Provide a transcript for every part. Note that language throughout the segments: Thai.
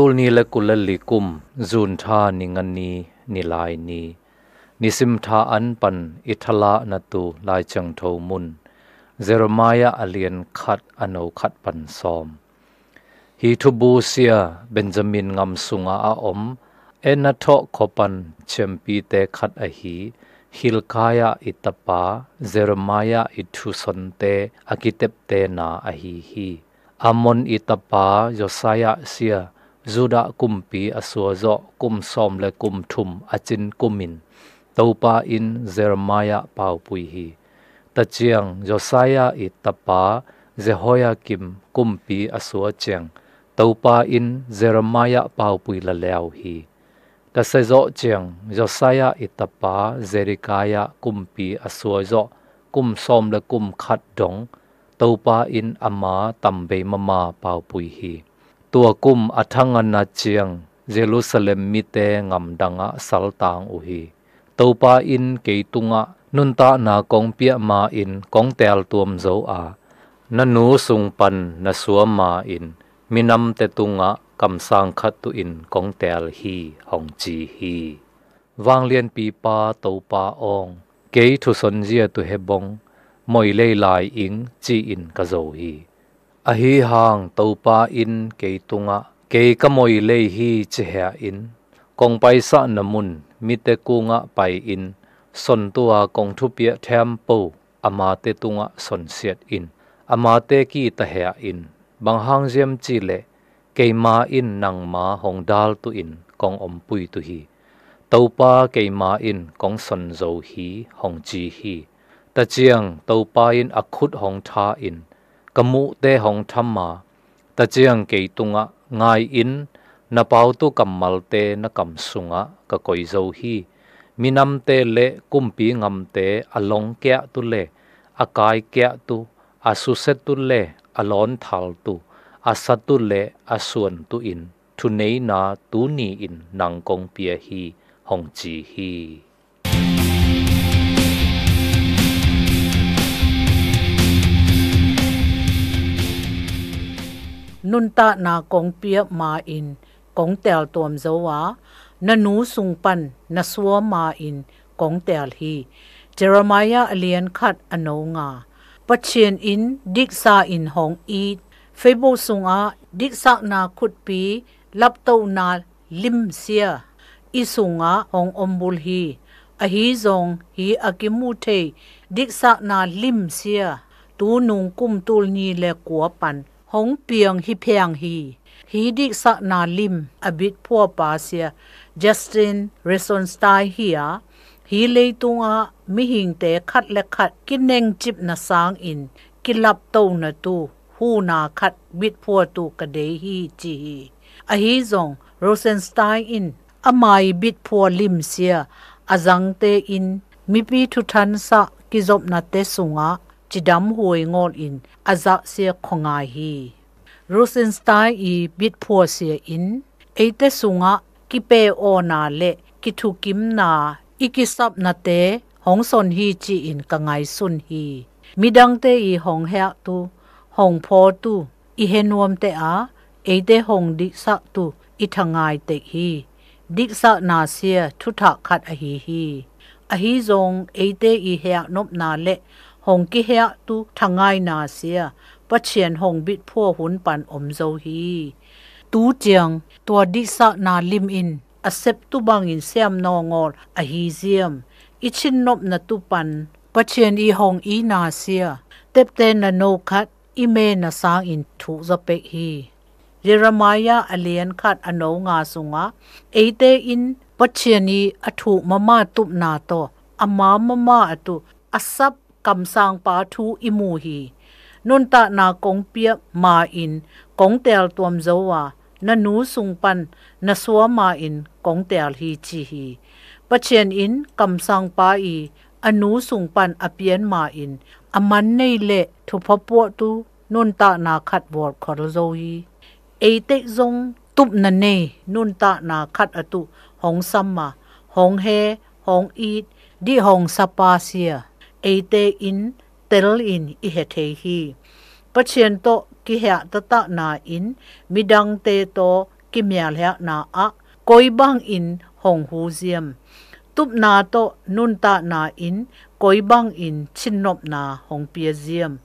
ตูลนีละกุลลิกุมจูนทานิงันนีนิลายนีนิสิมทาอันปันอิทละนตูลายจังโทมุนเจรมายาอเลียนขัดอโนขัดปันซอมฮีทูบูเซียเบนจามินงำสุงอาอมเอนทโทคปันเชมปีเตขัดอหีฮิลกายาอิตาปาเจรมายาอิทูสันเตอากิเตปเตนาอหีฮีอามอนอิตาปาโยซยาเซีย Juda kumpi asuazo kum som le kum thum achin kumin topa in Jeremiah pui hi ta chiang Josiah i tapa Jehoiakim kumpi asua cheng topa in Jeremiah pui la leo hi ta sezo chiang Josiah i tapa Jerikaya kumpi asuazo kum som le kum khat dong topa in ama tambe mama pau pui hi ตัวกุมอัทังอันนาเจียงเยรูซาเล็มมีเตงำดังะสัลตังอุฮีตปาอินเกตุงะนุนตานาคงเปียมาอินคงเตลตัวมโซอานันูสุงปันนสวมาอินมินำเตตุงะกำสังขัตุอินคงเตลฮีหงจีฮีวางเลียนปีปาตปาองเกทุสนเจียตุเฮบงมอยเลลายอิงจีอินกะโซฮี a hi hang to pa in ke tunga ke ka moi le hi che ha in kong pai sa na mun mi te ku nga pai in son tua kong thu pia tham po ama te tunga son siat in ama te ki ta ha in bang hang jem chi le ke ma in nang ma hong dal tu in kong om pui tu hi to pa ke ma in kong son zo hi hong chi hi ta chiang to pa in akhut hong tha in กมุเตหงธรรมาตะเจียงเกตุงะงายอินนาปาวตุกัมมัลเตนะกัมสุงะกะกอยโซฮีมินำเตเลกุมปีงำเตอลงแกะตุเลอากายแกะตุอาสุเซตุเลอลอนทัลตุอาสัตุเลอาส่วนตุอินทุเนนาตูนีอินนังกงเปียฮีหงจีฮี nun ta na kong pia ma in kong tel tuam zowa na nu sung pan na suwa ma in kong tel hi Jeremiah alien khat ano nga pachien in dik sa in hong i febo sunga dik sak na khut pi lap to na lim sia i sunga hong ombul hi a hi zong hi akimu the dik sak na lim sia tu nung kum tul ni le kwa pan หงเปียงฮิเพียงฮีฮีดิสักนาลิมอบิดพัวปาเซียจสตินเรซอนสไตฮียฮีเลยตัวอมิหิงเตะขัดและขัดกินเงงจิบนาสางอินกินลับโตนาตูหูนาขัดบิดพัวตูกระเดฮีจีอะฮีจงโรเซนสไตอินอามายบิดพัวลิมเซียอาจังเตอินมิปีทุทันสะกิจบนาเตสุงะ chidam hoi ngol in aza sia khongai hi rosenstein i bit phua sia in eite sunga ki pe o na le ki thu kim na ikisap na te hong son hi chi in kangai sun hi midang te i hong hek tu hong pho tu i henuam te a eite hong dik sak tu i thangai te hi dik sak na sia thu tha khat a hi hi a hi zong eite i hek nop na le หงกิเฮตุทางไงนาเสียปะเชียนหงบิดพัวหุนปันอมโจฮีตูเจียงตัวดิสะนาลิมอินอเซปตุบังอินเซียมนองอลอะฮีเซียมอิชินนบนะตุปันปะเชียนอีหงอีนาเสีย เต็บเตนนะโนคัดอีเมนาสางอินถูจะเปกฮีเยเรมายาอเลียนคัดอโนงาสุงะเอเตอินปะเชียนอีอถูมามาตุปนาโตอมามามาอตุอสับกำสร้างปาทูอิมูฮี นุนตะนากงเปียมาอินกงเตลตัวมเจวานานูสุงปันนาสัวมาอินกงเตลฮีจีฮีปะเชียนอินกำสร้างปาอี อนูสุงปันอเปียนมาอินอมันในเละทุพปวตูนุนตะนาขัดวอดขอรโจฮีเอเตจงตุบนันเน นุนตะนาขัดอตุหงซัมมา หงเฮหงอีดดิหงสปาเซีย ate in tel in i he the hi pachien to ki hya ta ta na in mi midang te to ki myal hya na a koi bang in hong hu ziam tup na to nun ta na in koi bang in chin nop na hong pia ziam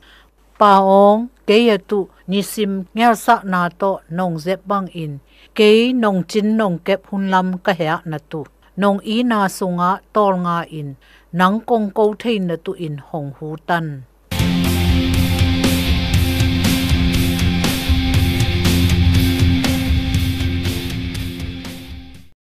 pa ong ke ya tu ni sim ngel sa na to nong ze bang in ke nong chin nong kep hun lam ka hya na tu nong i na sunga tol nga in 能工高铁的都用红湖灯。